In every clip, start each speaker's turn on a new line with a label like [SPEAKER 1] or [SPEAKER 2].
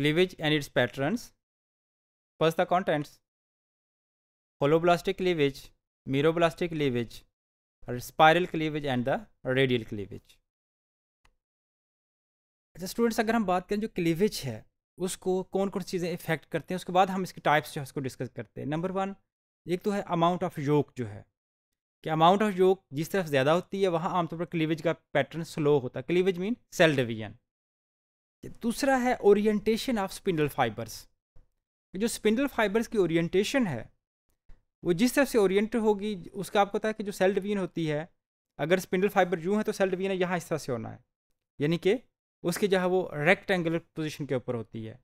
[SPEAKER 1] cleavage and its patterns. First the contents. Holoblastic cleavage, miroblastic cleavage, spiral cleavage and the radial cleavage. अच्छा students अगर हम बात करें जो क्लीवेज है उसको कौन कौन सी चीज़ें इफेक्ट करते हैं उसके बाद हम इसके टाइप्स जो है उसको डिस्कस करते हैं नंबर वन एक तो है अमाउंट ऑफ योक जो है कि अमाउंट ऑफ योक जिस तरफ ज़्यादा होती है वहाँ आमतौर पर क्लीवेज का पैटर्न स्लो होता है क्लीवेज मीन सेल डिवीजन दूसरा है ओरिएंटेशन ऑफ स्पिंडल फाइबर्स जो स्पिंडल फाइबर्स की ओरिएंटेशन है वो जिस तरह से ओरिएंट होगी उसका आपको पता है कि जो सेल डिवीजन होती है अगर स्पिंडल फाइबर यूँ है तो सेल डिवीजन यहाँ इस तरह से होना है यानी कि उसके जहाँ वो रेक्टेंगुलर पोजिशन के ऊपर होती है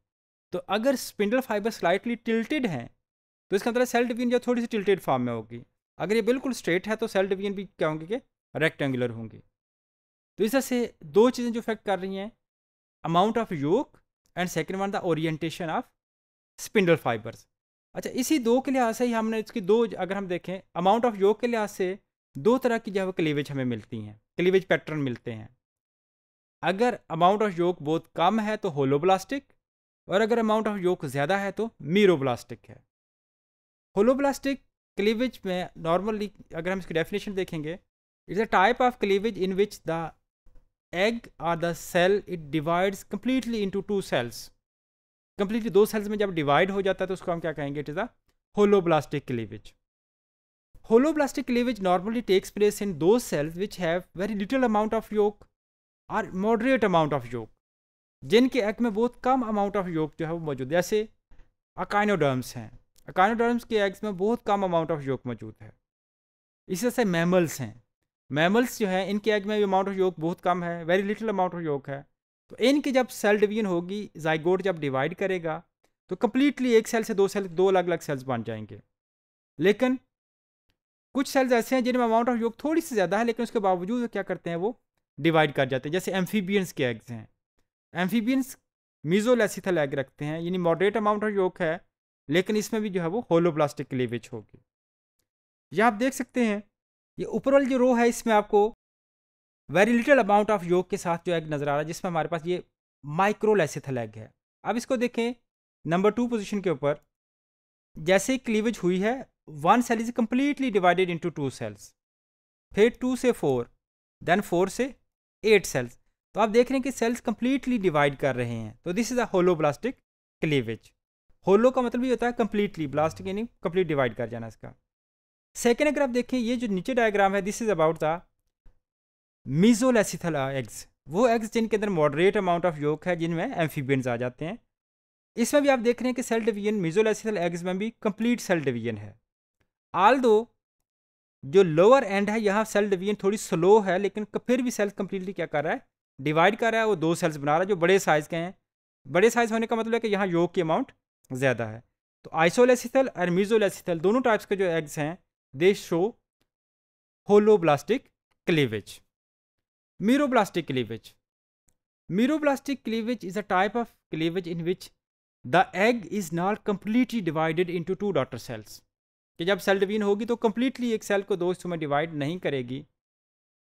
[SPEAKER 1] तो अगर स्पिंडल फाइबर स्लाइटली टिल्टेड हैं तो इसका मतलब सेल डिवीजन जो थोड़ी सी टिल्टेड फॉर्म में होगी अगर ये बिल्कुल स्ट्रेट है तो सेल डिवीजन भी क्या होंगे कि रेक्टेंगुलर होंगी तो इस तरह से दो चीज़ें जो इफेक्ट कर रही हैं amount of yolk and second one the orientation of spindle fibres अच्छा इसी दो के लिहाज से ही हमने इसकी दो अगर हम देखें अमाउंट ऑफ योग के लिहाज से दो तरह की जो है क्लीवेज हमें मिलती हैं क्लीवेज पैटर्न मिलते हैं अगर अमाउंट ऑफ योग बहुत कम है तो होलोब्लास्टिक और अगर अमाउंट ऑफ योग ज़्यादा है तो मीरोब्लास्टिक है होलोब्लास्टिक क्लीवेज में नॉर्मली अगर हम इसकी डेफिनेशन देखेंगे it's a type of cleavage in which the egg or the cell it divides completely into two cells completely दो सेल्स में जब डिवाइड हो जाता है तो उसको हम क्या कहेंगे it is a holoblastic cleavage holoblastic cleavage normally takes place in दो cells which have very little amount of yolk or moderate amount of yolk जिनके एग में बहुत कम अमाउंट ऑफ योग जो है वो मौजूद है जैसे अकाइनोडर्म्स हैं अकाइनोडर्म्स के एग्स में बहुत कम अमाउंट ऑफ योग मौजूद है इसी तरह से मैमल्स हैं मैमल्स जो है इनके एग में भी अमाउंट ऑफ योग बहुत कम है वेरी लिटिल अमाउंट ऑफ योग है तो इनकी जब सेल डिवीजन होगी जाइगोड जब डिवाइड करेगा तो कम्प्लीटली एक सेल से दो सेल दो अलग अलग सेल्स बन जाएंगे लेकिन कुछ सेल्स ऐसे हैं जिनमें अमाउंट ऑफ योग थोड़ी सी ज़्यादा है लेकिन उसके बावजूद क्या करते हैं वो डिवाइड कर जाते हैं जैसे एम्फीबियंस के एग्स हैं एम्फीबियंस मीजोलेसिथल एग रखते हैं यानी मॉडरेट अमाउंट ऑफ योग है लेकिन इसमें भी जो है वो होलोब्लास्टिक क्लीवेज होगी यह आप देख सकते हैं ये ऊपर वाली जो रो है इसमें आपको वेरी लिटिल अमाउंट ऑफ योग के साथ जो एग नज़र आ रहा है जिसमें हमारे पास ये माइक्रोलेसिथल एग है अब इसको देखें नंबर टू पोजिशन के ऊपर जैसे ही क्लीवेज हुई है one cell is completely divided into two cells फिर टू से फोर देन फोर से एट सेल्स तो आप देख रहे हैं कि सेल्स कम्प्लीटली डिवाइड कर रहे हैं तो this is a holoblastic cleavage holo का मतलब ये होता है कम्प्लीटली ब्लास्टिक यानी कम्प्लीट डिवाइड कर जाना इसका सेकेंड अगर आप देखें ये जो नीचे डायग्राम है this is about the mesolecithal eggs वो एग्स जिनके अंदर मॉडरेट अमाउंट ऑफ योक है जिनमें एम्फीबियंस आ जाते हैं इसमें भी आप देख रहे हैं कि सेल डिवीजन मीजोलेसिथल एग्स में भी कंप्लीट सेल डिवीजन है आल दो जो लोअर एंड है यहाँ सेल डिवीजन थोड़ी स्लो है लेकिन फिर भी सेल कंप्लीटली क्या कर रहा है डिवाइड कर रहा है वो दो सेल्स बना रहा है जो बड़े साइज़ के हैं बड़े साइज़ होने का मतलब है कि यहाँ योग की अमाउंट ज़्यादा है तो आइसोलेसिथल और मिजोलेसिथल दोनों टाइप्स के जो एग्स हैं they show holoblastic cleavage. meroblastic cleavage. meroblastic cleavage is a type of cleavage in which the egg is not completely divided into two daughter cells. कि जब सेल डिवीजन होगी तो कम्प्लीटली एक सेल को दो हिस्सों में डिवाइड नहीं करेगी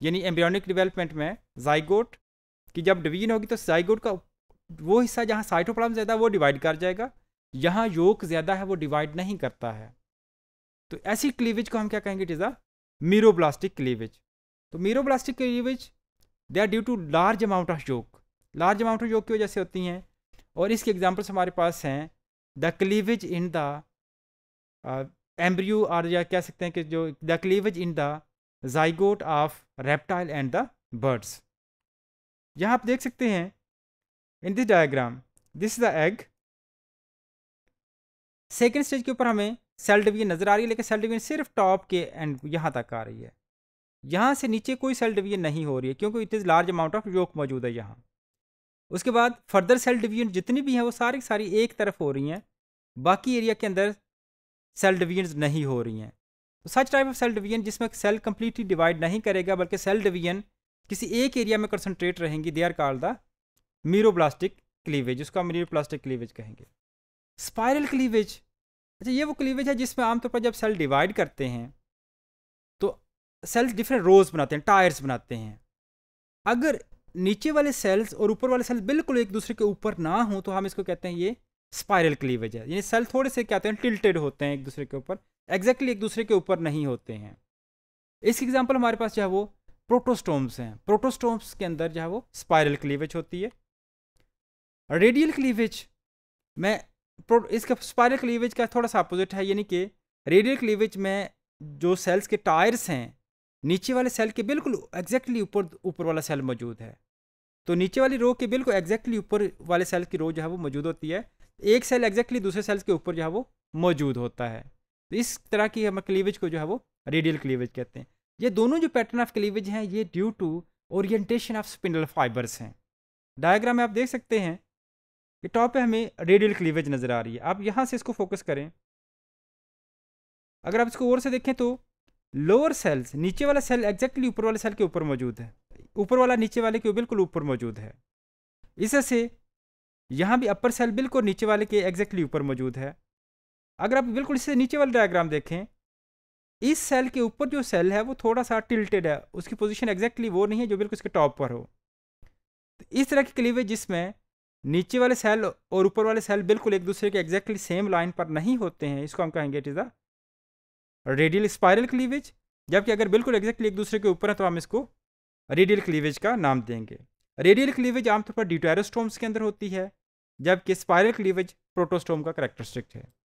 [SPEAKER 1] यानी एम्ब्रियोनिक डेवलपमेंट में जाइगोट कि जब डिवीजन होगी तो जाइगोट का वो हिस्सा जहाँ साइटोप्लाज्म ज़्यादा वो डिवाइड कर जाएगा यहाँ योक ज़्यादा है वो डिवाइड नहीं करता है तो ऐसी क्लीवेज को हम क्या कहेंगे it is a meroblastic cleavage तो meroblastic cleavage they are due to large amount of yolk large amount of yolk की वजह से होती हैं और इसके एग्जाम्पल्स हमारे पास हैं the cleavage in the embryo और या कह सकते हैं कि जो the cleavage in the zygote of reptile and the birds यहाँ आप देख सकते हैं in this diagram this is the egg second stage के ऊपर हमें सेल डिवीजन नज़र आ रही है लेकिन सेल डिवीजन सिर्फ टॉप के एंड यहाँ तक आ रही है यहाँ से नीचे कोई सेल डिवीजन नहीं हो रही है क्योंकि it is large amount of yolk मौजूद है यहाँ उसके बाद फर्दर सेल डिवीजन जितनी भी हैं वो सारी सारी एक तरफ हो रही हैं बाकी एरिया के अंदर सेल डिवीजन नहीं हो रही हैं तो such type of cell division जिसमें सेल कम्प्लीटली डिवाइड नहीं करेगा बल्कि सेल डिवीजन किसी एक एरिया में कंसनट्रेट रहेंगी they are call the meroblastic cleavage उसका हम क्लीवेज कहेंगे स्पायरल क्लीवेज अच्छा ये वो क्लीवेज है जिसमें आमतौर पर जब सेल डिवाइड करते हैं तो सेल्स डिफरेंट रोज बनाते हैं टायर्स बनाते हैं अगर नीचे वाले सेल्स और ऊपर वाले सेल्स बिल्कुल एक दूसरे के ऊपर ना हो तो हम इसको कहते हैं ये स्पायरल क्लीवेज है यानी सेल थोड़े से क्या होते हैं टिल्टेड होते हैं एक दूसरे के ऊपर एग्जैक्टली एक दूसरे के ऊपर नहीं होते हैं इसकी एग्जाम्पल हमारे पास जो है वो प्रोटोस्टोम्स हैं प्रोटोस्टोम्स के अंदर जो है वो स्पायरल क्लीवेज होती है रेडियल क्लीवेज में इसका स्पायरल क्लीवेज का थोड़ा सा अपोजिट है यानी कि रेडियल क्लीवेज में जो सेल्स के टायर्स हैं नीचे वाले सेल के बिल्कुल एग्जैक्टली ऊपर ऊपर वाला सेल मौजूद है तो नीचे वाली रो के बिल्कुल एग्जैक्टली ऊपर वाले सेल की रो जो है वो मौजूद होती है एक सेल एग्जैक्टली दूसरे सेल्स के ऊपर जो है वो मौजूद होता है तो इस तरह की हम क्लीवेज को जो है वो रेडियल क्लीवेज कहते हैं ये दोनों जो पैटर्न ऑफ क्लीवेज हैं ये due to orientation of spindle fibres हैं डायग्राम में आप देख सकते हैं ये टॉप पे हमें रेडियल क्लीवेज नज़र आ रही है आप यहाँ से इसको फोकस करें अगर आप इसको और से देखें तो लोअर सेल्स नीचे वाला सेल एग्जैक्टली ऊपर वाले सेल के ऊपर मौजूद है ऊपर वाला नीचे वाले के बिल्कुल ऊपर मौजूद है इससे यहाँ भी अपर सेल बिल्कुल नीचे वाले के एग्जैक्टली ऊपर मौजूद है अगर आप बिल्कुल इससे नीचे वाला डायग्राम देखें इस सेल के ऊपर जो सेल है वो थोड़ा सा टिल्टेड है उसकी पोजीशन एग्जैक्टली वो नहीं है जो बिल्कुल इसके टॉप पर हो तो इस तरह की क्लीवेज जिसमें नीचे वाले सेल और ऊपर वाले सेल बिल्कुल एक दूसरे के एग्जैक्टली सेम लाइन पर नहीं होते हैं इसको हम कहेंगे it is the radial spiral cleavage जबकि अगर बिल्कुल एग्जैक्टली एक दूसरे के ऊपर है तो हम इसको रेडियल क्लीवेज का नाम देंगे रेडियल क्लीवेज आमतौर पर ड्यूटेरोस्टोम्स के अंदर होती है जबकि स्पायरल क्लीवेज प्रोटोस्टोम का करेक्टरिस्टिक है